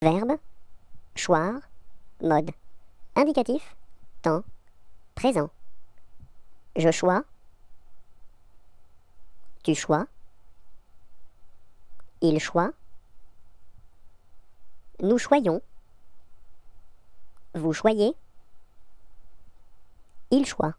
Verbe, choir, mode, indicatif, temps, présent. Je chois, tu chois, il chois, nous choyons, vous choyez, il choix.